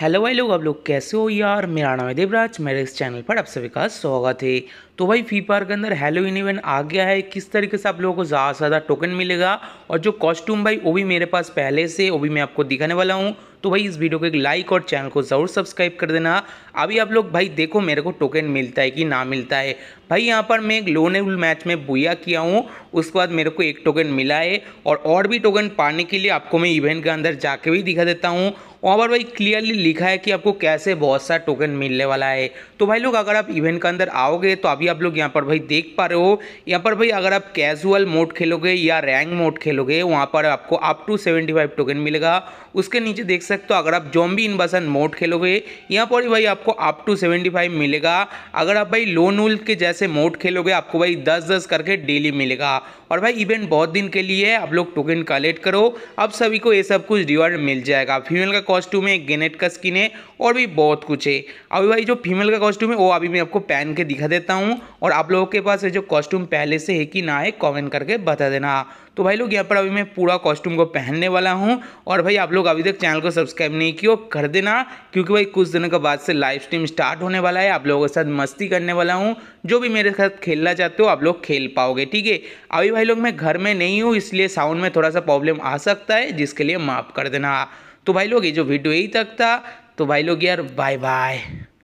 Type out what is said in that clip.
hello भाई लोग आप लोग कैसे हो यार मेरा नाम है देवराज मेरे इस चैनल पर आप सभी का स्वागत है तो भाई फी पार के अंदर हेलोविन इवेंट आ गया है किस तरीके से आप लोगों को ज़्यादा से ज़्यादा टोकन मिलेगा और जो कॉस्ट्यूम भाई वो भी मेरे पास पहले से वो भी मैं आपको दिखाने वाला हूँ तो भाई इस वीडियो को एक लाइक और चैनल को ज़रूर सब्सक्राइब कर देना अभी आप लोग भाई देखो मेरे को टोकन मिलता है कि ना मिलता है भाई यहाँ पर मैं एक लोनेबल मैच में बुया किया हूँ उसके बाद मेरे को एक टोकन मिला है और और भी टोकन पाने के लिए आपको मैं इवेंट के अंदर जाके भी दिखा देता हूँ वहाँ पर भाई क्लियरली लिखा है कि आपको कैसे बहुत सा टोकन मिलने वाला है तो भाई लोग अगर आप इवेंट के अंदर आओगे तो अभी आप लोग यहाँ पर भाई देख पा रहे हो यहाँ पर भाई अगर आप कैजुअल मोड खेलोगे या रैंक मोड खेलोगे वहाँ पर आपको up to seventy five token मिलेगा उसके नीचे देख सकते हो अगर आप जॉम्बी इन्वर्सन मोड खेलोगे यहाँ पर भाई आपको अप टू सेवेंटी फाइव मिलेगा अगर आप भाई लोन उल के जैसे मोड खेलोगे आपको भाई दस दस करके डेली मिलेगा और भाई इवेंट बहुत दिन के लिए है आप लोग टोकन कलेक्ट करो आप सभी को ये सब कुछ रिवार्ड मिल जाएगा फीमेल का कॉस्ट्यूम है गेनेट का स्किन है और भी बहुत कुछ है अभी भाई जो फीमेल का कॉस्ट्यूम है वो अभी मैं आपको पहन के दिखा देता हूँ और आप लोगों के पास ये जो कॉस्ट्यूम पहले से है कि ना है कॉमेंट करके बता देना तो भाई लोग यहाँ पर अभी मैं पूरा कॉस्ट्यूम को पहनने वाला हूँ और भाई आप लोग अभी तक चैनल को सब्सक्राइब नहीं किया कर देना क्योंकि भाई कुछ दिनों के बाद से लाइव स्ट्रीम स्टार्ट होने वाला है आप लोगों के साथ मस्ती करने वाला हूँ जो भी मेरे साथ खेलना चाहते हो आप लोग खेल पाओगे ठीक है अभी भाई लोग मैं घर में नहीं हूँ इसलिए साउंड में थोड़ा सा प्रॉब्लम आ सकता है जिसके लिए माफ़ कर देना तो भाई लोग ये जो वीडियो यही तक था तो भाई लोग यार बाय बाय